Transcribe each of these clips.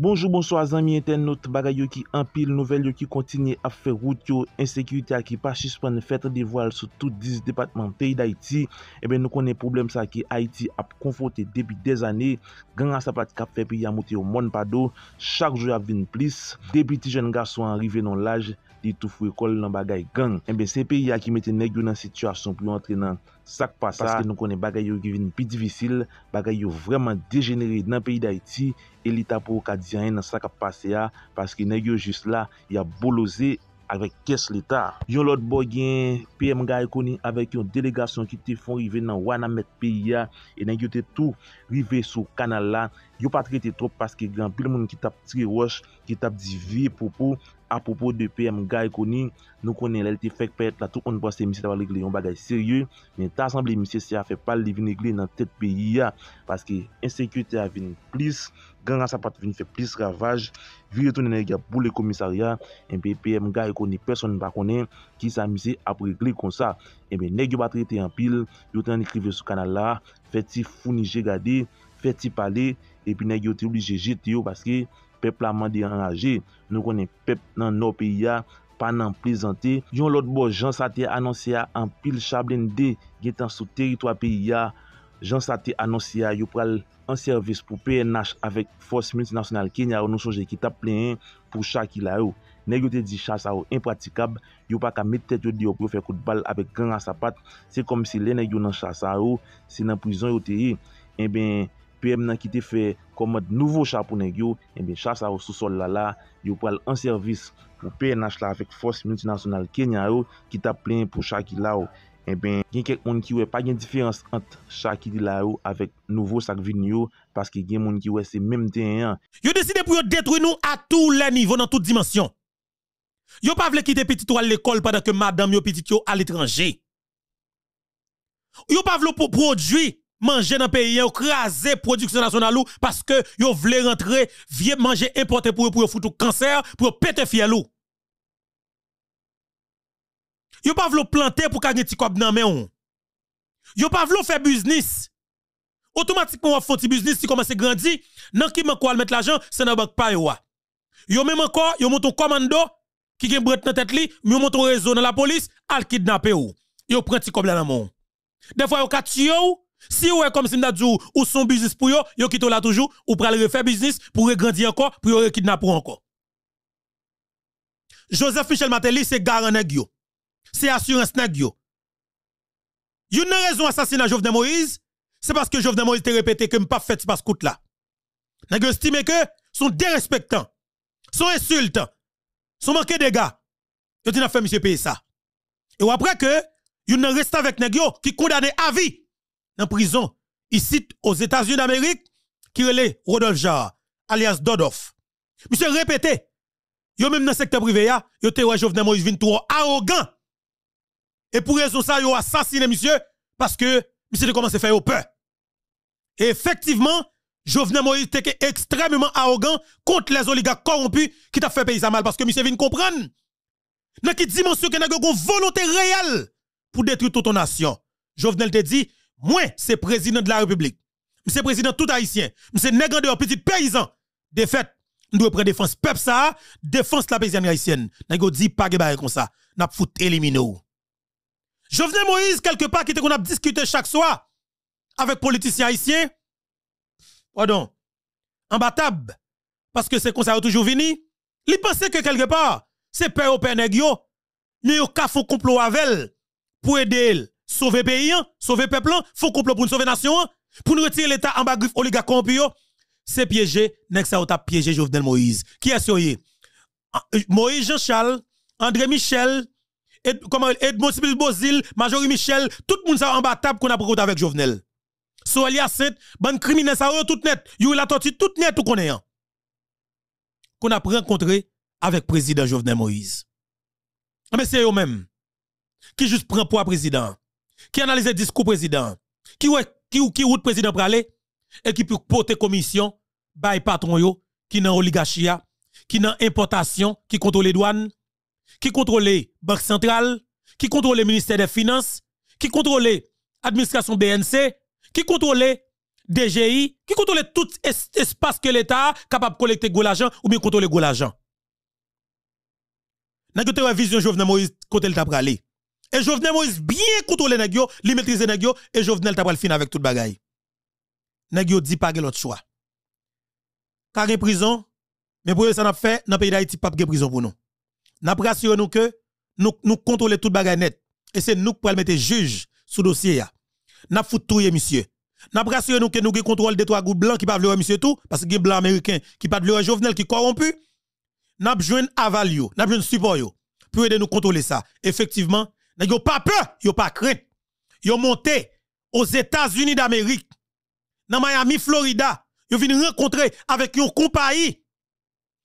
Bonjou, bonjou a zanmi, eten not bagay yo ki empil, nouvel yo ki kontinye ap fe route yo, ensekirite eh a ki pachispan fètre de voal sou tout diz depatman peyi da iti, ebe nou konen problem sa ki a iti ap konfote debi dez ane, ganga sa pati kap fe pi yamote yo moun pado, chak jou ap vin plis, debi ti jen ga sou anrive non laj, li tou fwe kol nan bagay gang. Enbe se pe ya ki mette negyo nan sityasyon pou yon entre nan sak pasa, paske nou konen bagay yo givine pi divisil, bagay yo vreman degenere nan peyi da iti, e li tapo wakadiyan nan sak pase ya, paske negyo jist la, ya boloze avèk kes leta. Yon lot bo gen, PM ga ekoni avèk yon delegasyon ki te fon rive nan wana met peyi ya, e negyo te tou rive sou kanal la, Yo pa trete trop paske gran pil moun ki tap tri roche, ki tap di vie popo, apopo de PM ga ekonin, nou konen lalite fek pet la tou kon brase misi tabaligle yon bagay serye, men tasanble misi se a fe pal li vinigle nan tet pe yia, paske ensekwete a vin plis, gangan sa pat vin fe plis ravaj, viretounen e gya pou le komisaryan, enpe PM ga ekonin, person nou pa konen ki sa misi abrigle kon sa, enpe nek yo pa trete yon pil, yo tan ekrive sou kanal la, feti founi je gade, feti pale, epi nan yote ou li jejite yo paske pep la mande yon raje nou konen pep nan nou pe ya pa nan plezante yon lot bo jan sa te anonsi ya an pil chablen de gen tan sou teritwa pe ya jan sa te anonsi ya yon pral an servis pou pe nash avèk force multinasyonal kenya ou nou sonje ki tap plen pou chak ila yo nan yote di chas a ou impratikab yon pa ka metet yo di yo pou fè kout bal apèk gang a sapat se kom si le nan yon nan chas a ou se nan plezant yo te yi en ben Pèm nan ki te fè komad nouvo chak pou negyo, en eh ben chak sa ou sou sol la la, yo pral an servis pou PNH la avèk fòs multinasyonal Kenya ou, ki ta plèm pou chak il la ou. Eh en ben gen kek moun ki wè pa gen diferans ant chak il la ou avèk nouvo sak vin yo, paske gen moun ki wè se mèm ten yon. Yo deside pou yo detwè nou a tou lè nivou nan tout dimensyon. Yo pa vle ki te piti tou al l'ekol padan ke madame yo piti kyo al etranje. Yo pa vle pou prodwi manger dans le pays, yon craser production nationale ou parce que yo vle rentrer, vie manger importé pour pour foutre cancer, pour péter fiel ou. Yon pas vle planter pour ti petit nan men main. Yon pas vle faire business. Automatiquement, yon font business si commence à grandir, nan qui manque à mettre l'argent, c'est dans banque pas Yo même encore, yo monte un commando qui gen bret nan tête li, yo monte un réseau dans la police, al kidnapper ou. Yo prend petit cob nan men Des fois yo ka si vous comme si vous ou son business pour yo, yo quittez l'a toujours, ou pral refaire business pour grandir encore, pour yo kidnapper encore. Joseph Michel Mateli c'est garant yo. C'est assurance nèg yo. Yon raison D'assassiner Jovenel Moïse, c'est parce que Jovenel Moïse te répété que pas fait pas ce coup là. Nèg estime que son dérespectant, son insultants, son manqué de gars. Yo dit n'a fait monsieur payer ça. Et après que yon n'a reste avec nèg qui condamné à vie en prison, ici aux États-Unis d'Amérique, qui le Rodolphe Jarre, alias Dodoff. Monsieur répété, yo même dans le secteur privé, ya, yo te Jovenel Moïse vin trop arrogant. Et pour raison ça, yo assassiné monsieur, parce que monsieur de commencé à faire peur. Et effectivement, Jovenel Moïse était extrêmement arrogant contre les oligarques corrompus qui t'a fait payer ça mal, parce que monsieur vient comprendre. Dans quelle dimension que n'a volonté réelle pour détruire toute une nation. Jovenel te dit, moi, c'est président de la République. Monsieur président tout haïtien. Monsieur nègre de petit paysan. De fait, nous devons prendre défense peuple ça, défense la paysanne haïtienne. Nous dit pas que comme ça. N'a fout éliminer. Jovenel Moïse quelque part qui était qu'on a discuté chaque soir avec politiciens haïtiens. Pardon. Imbattable parce que c'est comme ça toujours vini. Il pense que quelque part, c'est père au père nèg Nous y avons fait un complot avec elle pour aider sauver pays, hein. sauver peuple, hein. faut complot pour sauver nation, hein. pour nous retirer l'État en bas griffe oligarque c'est piégé, nest ça t'a piégé Jovenel Moïse. Qui est-ce que ah, euh, Moïse Jean-Charles, André Michel, Ed, comment Edmond Sibyl Bozil, Majorie Michel, tout le monde ça en bas table qu'on a pris avec Jovenel. a Yacet, bon criminel ça tout net, you la tortue tout net tout connaît. Qu'on a rencontré avec président Jovenel Moïse. Ah, mais c'est eux-mêmes qui juste prend pour président qui analyse le discours président, qui qui qui route président pour et qui peut porter commission by patron yo qui dans oligarchie qui dans importation, qui contrôle les douanes, qui contrôle banque centrale, qui contrôle le ministère des finances, qui contrôle administration BNC, qui contrôle DGI, qui contrôle tout espace que l'État capable de collecter gros l'argent ou bien contrôler gros l'argent. N'a quelle vision Jovenel Moïse côté le pralé. Et Jovenel Moïse bien contrôler Nagio, li maîtriser nèg et Jovenel t'a fin avec tout bagaille. Nèg ne dit pas l'autre choix. Car en prison, mais pour ça n'a fait dans pays d'Haïti pas de prison pour nous. N'a rassuré nous que nous contrôlons tout tout bagaille net et c'est nous qui pouvons mettre juge sous dossier On N'a fout tout monsieur. N'a rassuré nous que nous contrôlons contrôle des trois groupes blancs qui pas le monsieur tout parce que blanc américain qui pas vouloir Jovenel qui corrompu. N'a besoin aval yo, n'a besoin support yo pour aider nous contrôler ça. Effectivement, n'ont pas peur, n'ont pas crainte. ont monté aux États-Unis d'Amérique. Dans Miami, Florida, Ils viennent rencontrer avec une compagnie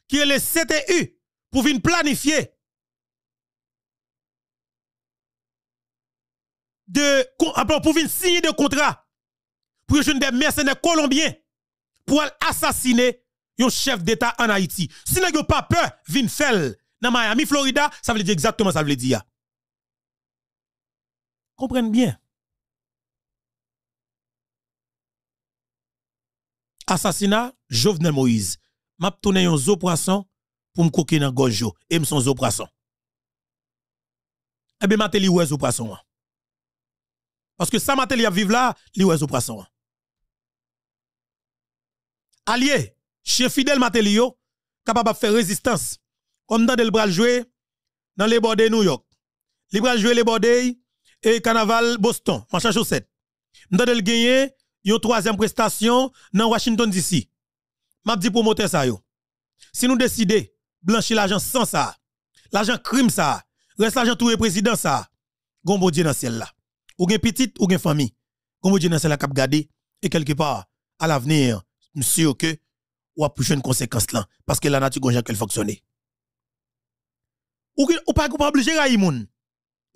qui est le CTU pour venir planifier de ah, pour venir signer des contrats pour jeune des mercenaires colombiens pour assassiner un chef d'État en Haïti. Si n'ont pas peur, viennent faire dans Miami, Florida, ça veut dire exactement ça veut dire. Comprenez bien. Assassinat, Jovenel Moïse. M'a tourné un zo poisson pour me coquer dans gojo et me son zo poisson. Eh bien, m'a télé zo poisson. Hein. Parce que ça m'a a vivre là, li oué zo poisson. Hein. Allié, chef fidèle m'a yo, capable de faire résistance. Comme dans le bras joué dans les bords de New York. Les bras jouer les bords et Carnaval Boston, machin chaussette. Nous avons gagné une troisième prestation dans Washington DC. M'a dit promoteur ça yo. Si nous décidons blanchir l'argent sans ça, l'argent crime ça, reste l'argent tout le président ça. Gombo Dieu dans ciel là. Ou gen petite ou gen famille. Gombo Dieu dans ciel là cap garder et quelque part à l'avenir, monsieur que ou a une conséquence là parce que la nature gonja qu'elle fonctionne. Ou, ou pas obligé raïmoun.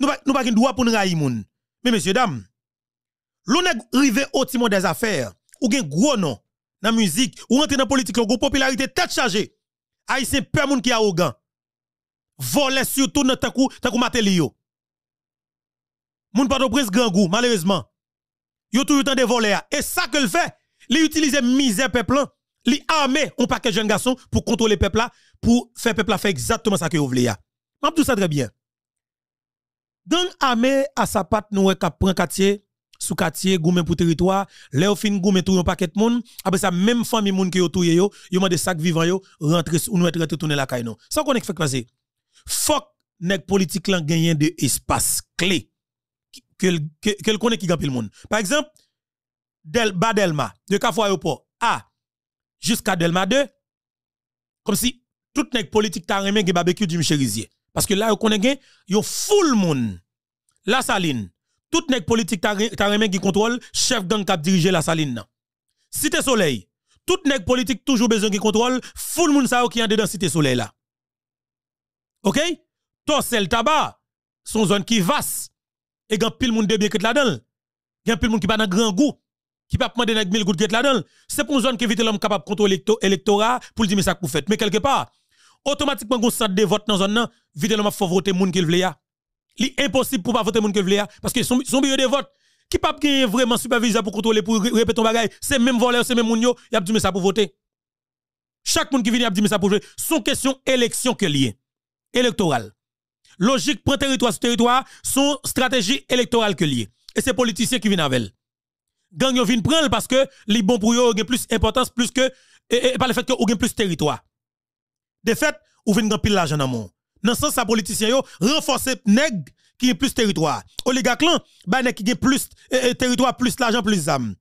Nous n'avons pas le droit pour nous railler Mais messieurs, dames, l'on est arrivé au timon des affaires, ou un gros nom, dans la musique, ou rentré dans la politique, gros popularité tête chargée. Haïtien peur moun qui arrogant. Voler surtout dans takou, takou matelio. Moun pas de prince grand goût, malheureusement. Yo tout le temps de voler. Et ça que le fait, li utilise misère peuple, li armé un paquet de jeunes garçons pour contrôler peuple là, pour faire peuple là faire exactement ça que vous voulez. M'a tout ça très bien. Gang armé à sa patte nous qui un quartier sous quartier goumen pour territoire, là fin goumen tout un paquet de monde, après ah, ben, ça même famille moun qui yo touye yo, yo mande sac vivant yo, rentre, ou nous être retourné la caille non. Ça qu'on fait passer. Fuck nèg politique lan gagner de espace clé que quel connaît qui gagne le monde. Par exemple, Del Badelma de Kafou aéroport A jusqu'à Delma 2 comme si tout nèg politique ta remé, ge barbecue du Michel Rizier. Parce que là, vous connaissez, vous full monde. La saline. Tout nèg politique ta remè qui contrôle, chef gang qui dirige la saline. Cité soleil. Tout nèg politique toujours besoin qui contrôle, full monde ça qui en dedans cité soleil là. OK? Torsel tabac, son zone qui vaste. Et y pile monde de bien qui là-dedans. plein pile monde qui pas dans grand goût qui pas demander nèg 1000 gouttes qui là-dedans. C'est pour une zone qui vite l'homme capable de contrôler l'électorat pour dire mais ça que vous faites. Mais quelque part, automatiquement gon centre de vote dans zone là, faut voter moun qui veut ah. Li impossible pour pas voter moun qui veut ah. parce que son, son bureau de vote qui pas vraiment supervisé pour contrôler pour répéter ton bagage, c'est même voleur, c'est même moun yo, y a dit mais ça pour voter. Chaque monde qui vient a dit mais ça pour voter, son question élection que lié électorale. Logique prend territoire sur territoire, son stratégie électorale que lié. Et c'est politiciens qui viennent avec elle gang yo prendre parce que les bons pour yo ont plus importance plus que par le fait que ont plus territoire. De fait, ou vient pile l'argent dans monde. Dans sens sa politicien yo renforce nèg qui est plus territoire. Oligarque ba nèg qui a plus eh, territoire plus l'argent plus zam.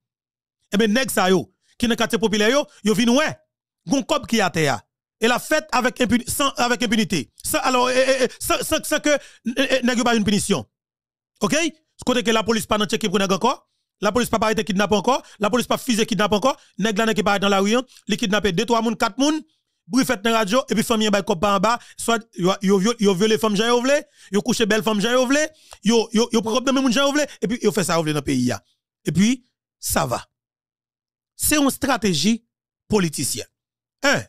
Et eh ben nèg ça yo qui dans quartier populaire yo, yo vinn ouais. Gon cop qui a terre. Et la fête avec impunité, sans, avec impunité. Sans, alors, eh, eh, sans, sans, sans, que euh, nèg pas une punition. OK Ce côté que la police pas dans checker pour encore. La police pas arrêté kidnappe encore, la police pas fusé kidnappe encore, nèg la nèg qui pas dans la rue, hein, li kidnappé 2 3 moun, 4 moun, fait dans radio et puis famille bail copain en bas soit yo yo violé femme Jean yo vle yo couché belle femme j'en yo vle yo yo yo et puis yo fait ça vle dans pays et puis ça va c'est une stratégie politicienne un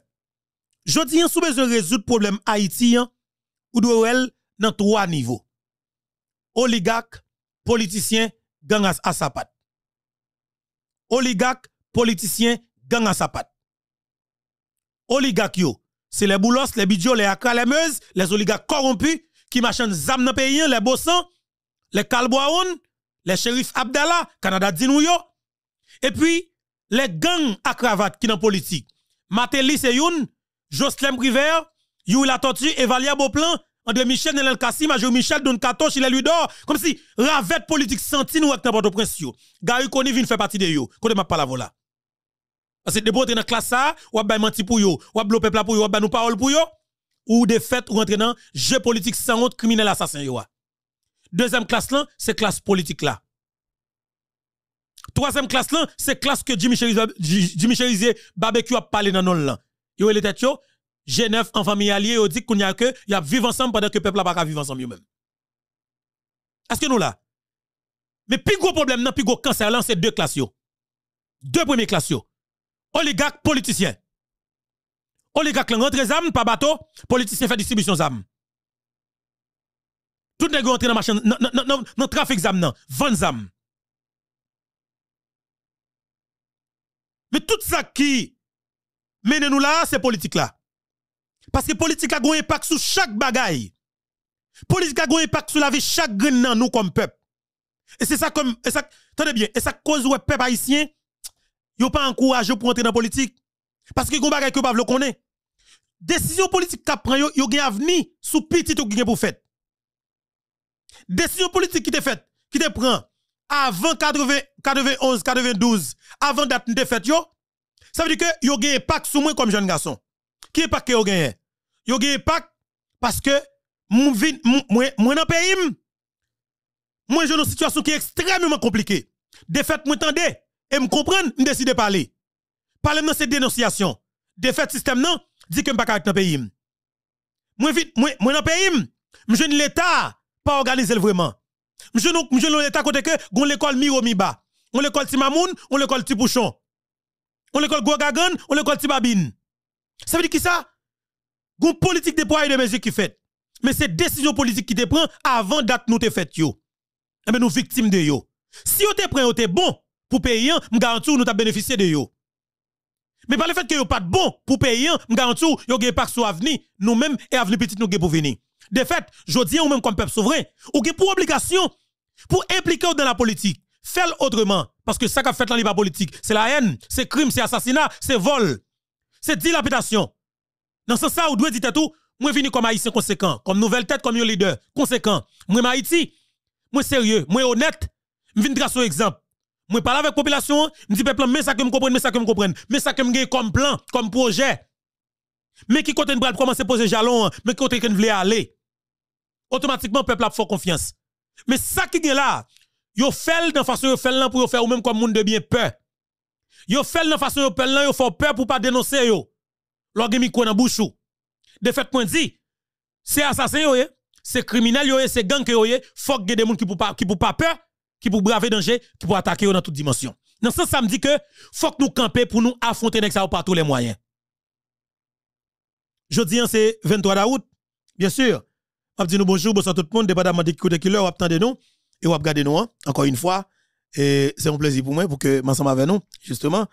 je dis sous besoin résoudre problème haïtien hein, ou doit dans trois niveaux oligarque politicien gang à sa patte. oligarque politicien gang à sa patte oligarques c'est les boulos, les bidjo, les akra, les meuses, les oligarques corrompus qui marchent zam dans pays, les bossans, les calboaoun, les shérifs Abdallah, Canada Dinouyo. Et puis, les gangs à cravate qui dans politique. Matéli Youn, Jocelyn River, Youla Tortue, Evalia Beauplan, André Michel, Nelel Kassim, Major Michel, Don Kato, lui d'or, comme si ravette politique senti nous avec n'importe prince yo. Gary Koni vient faire partie de yo. Quand ma palavola. là. Parce que de est dans la classe ça, ou à menti pour yo, ou à le peuple pour eux, ou à nous parole pour yo, ou de fêtes ou rentrer dans jeu politique sans honte criminel assassin Deuxième classe c'est c'est classe politique là. Troisième classe c'est c'est classe que Jimmy Cherizier barbecue a parlé dans non là. Yo les têtes yo, G9 en famille alliée, yo dit qu'on n'y a que y a vivre ensemble pendant que le peuple a pas vivre ensemble même. Est-ce que nous là Mais plus gros problème, plus gros cancer c'est deux classes Deux premières classes oligarque politicien. Oligarque rentre zam, pas bateau, politicien fait distribution zam. Tout nèg rentre dans machin dans non, non, trafic zam non, vend zam. Mais tout ça qui mène nous là, c'est politique là. Parce que politique a un impact sur chaque bagaille. Politique a un impact sur la vie chaque grain nous comme peuple. Et c'est ça comme et ça, attendez bien, et ça cause est peuple haïtien yo pas encouragé pour entrer dans la politique. Parce que ne que pas le connaît. Décision politique qu'a prend yo, yo gen avenir sous petit ou gen pour fait. Décision politique qui te fait, qui te prend avant 80, 91, 92, avant date de fait yo, ça veut dire que yo un impact sur moi comme jeune garçon. Qui impact que yo gen? Yo un impact parce que moi dans pays moi j'ai une situation qui est extrêmement compliquée. Défaite moi tendez et me comprendre, me décide de parler. Parler dans dénonciation. dénonciations. Défaite système non, dit que me pas dans le pays. Moi vite, moi dans le pays, Je l'état pas organisé vraiment. Je jeune l'état côté que gon l'école mi mi bas. On l'école Timamoun, on l'école Tibouchon. On l'école Gwagagan, on l'école Tibabine. Ça veut dire qui ça Gon politique de poids et de mesures qui fait. Mais c'est décision politique qui te prend avant date nous te fait yo. Et eh bien nous victimes de yo. Si on te prend, on te bon pour payer, je garantis nous avons bénéficié de yo. Mais par le fait que yo pas de bon pour payer, je garantis yo gen pas sur avenir, nous-mêmes et avenir petit nous avons pour venir. De fait, je dis ou même comme peuple souverain, ou avons pour obligation pour impliquer dans la politique. fais autrement parce que ça qu'a fait dans la politique, c'est la haine, c'est crime, c'est assassinat, c'est vol, c'est dilapidation. Dans ce sens, vous devez dire tout, moi venu comme haïtien conséquent, comme nouvelle tête, comme un leader conséquent. Moi Haïti, moi sérieux, moi honnête, je viens tracer exemple. Moi parle avec la population, dit dis peuple, mais ça que me comprendre, mais ça que me comprendre, mais ça que me comme plan, comme projet. Mais qui côté nous commencer poser jalon, mais qui côté que voulait aller. Automatiquement peuple a fait confiance. Mais ça qui est là, yo fait dans façon yo fait là pour yo faire ou même comme monde de bien peur. Yo fait dans façon yo fait là, yo fait peur pour pas dénoncer yo. L'orgue micro dans bouchou. De fait point dit, c'est assassin yo, eh. c'est criminel yo, eh. c'est gang yo, eh. faut que des monde qui pour pas qui pour pas peur qui pour braver danger, qui pour attaquer dans toute dimension. Dans ce sens, ça me dit que faut que nous camper pour nous affronter avec ça par tous les moyens. Je dis hein, c'est 23 août, bien sûr. On dit nous bonjour, bonsoir tout le monde, dépendamment de qui côté qui l'heure, on nous et on regardez nous, hein. encore une fois. Et c'est un plaisir pour moi pour que m'ensemble avec nous, justement.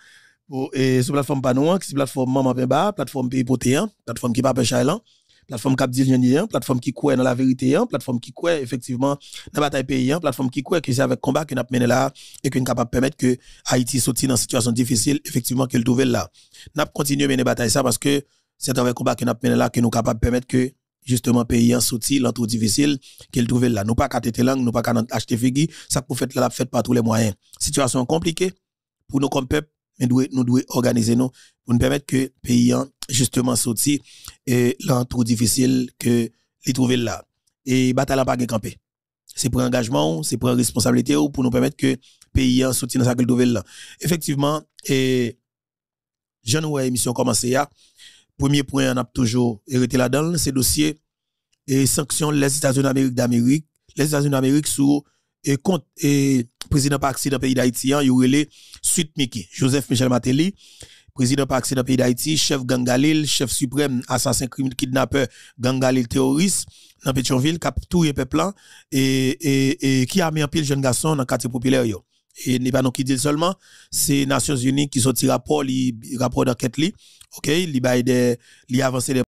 Pour, et sur la plateforme panouan, hein, qui est la plateforme Maman Pemba, plateforme Pays la plateforme qui pas Chalan, plateforme Cap la plateforme qui croit dans la vérité, hein, plateforme qui croit effectivement dans la bataille pays, hein, plateforme qui croit que c'est avec combat que nous mené là et que nous capable permettre que Haïti sorte dans situation difficile, effectivement, qu'elle trouve là. Nous continuons à mener bataille ça parce que c'est avec combat que nous mené là que nous capable permettre que justement pays en soutien lentre difficile qu'il trouve là nous pas qu'à langue nous pas qu'à acheter figui ça pour faire là, fait par tous les moyens situation compliquée pour nous comme peuple mais nous devons organiser nous pour nous permettre que les pays hein, justement sorti et difficile que les trouver là. Et bataille pas camper. C'est pour engagement, c'est pour responsabilité ou pour nous permettre que le pays que hein, sa nouvelle là. Effectivement, et jeune ou émission commencé à hein. premier point on a toujours hérité là-dedans, c'est dossier et sanctions les États-Unis d'Amérique, les États-Unis d'Amérique sous et contre le président dans le pays d'Haïti, hein, il y relé suite Miki, Joseph Michel Matéli, président dans le pays d'Haïti, chef Gangalil, chef suprême assassin criminel kidnappeur Gangalil terroriste dans Pétionville, cap tout et peuple hein, et et et qui a mis en pile jeune garçon dans quartier populaire yo. Et n'est pas nous qui dit seulement, c'est Nations Unies qui sorti rapport, li, rapport d'enquête li, OK, li des li avancé des